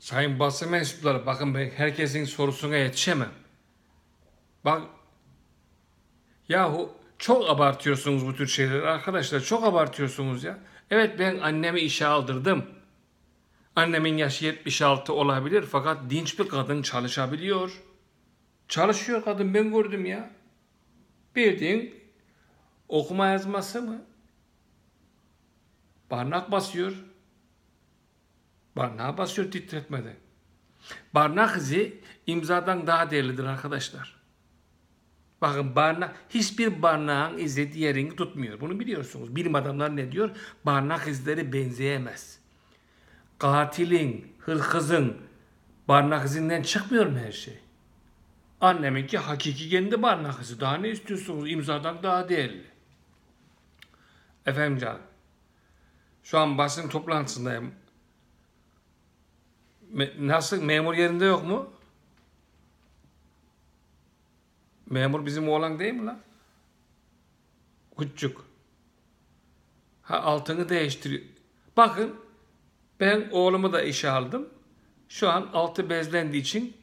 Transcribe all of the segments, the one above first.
Sayın basın mensupları bakın ben herkesin sorusuna yetişemem. Bak yahu çok abartıyorsunuz bu tür şeyleri arkadaşlar çok abartıyorsunuz ya. Evet ben annemi işe aldırdım. Annemin yaşı 76 olabilir fakat dinç bir kadın çalışabiliyor. Çalışıyor kadın ben gördüm ya. Bildiğin okuma yazması mı? Barnak basıyor. Barnağa basıyor titretmede. Barnak izi imzadan daha değerlidir arkadaşlar. Bakın barnak, hiçbir barnağın izi diğerini tutmuyor. Bunu biliyorsunuz. Bilim adamları ne diyor? Barnak izleri benzeyemez. Katilin, hırkızın barnak izinden çıkmıyor mu her şey? Anneminki hakiki kendi barnak izi. Daha ne istiyorsunuz? İmzadan daha değerli. Efendim canım. Şu an basın toplantısındayım. Me- nasıl memur yerinde yok mu? Memur bizim oğlan değil mi lan? Küçük. Ha altını değiştiriyor. Bakın ben oğlumu da işe aldım. Şu an altı bezlendiği için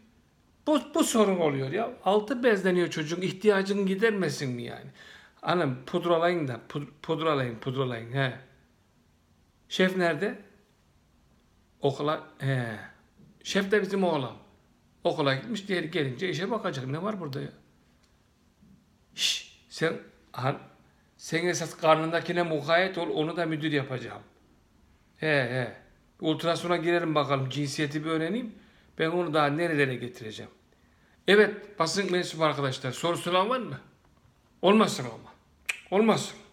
bu, bu sorun oluyor ya. Altı bezleniyor çocuğun ihtiyacını gidermesin mi yani? Anam pudralayın da pudralayın pudralayın he. Şef nerede? Okula he. Şef de bizim oğlan. Okula gitmiş, diğeri gelince işe bakacak. Ne var burada ya? Şş, sen, han, sen esas karnındakine mukayyet ol, onu da müdür yapacağım. He he. Ultrasona girelim bakalım, cinsiyeti bir öğreneyim. Ben onu daha nerelere getireceğim. Evet, basın mensup arkadaşlar, sorusu olan var mı? Olmasın ama. Olmasın.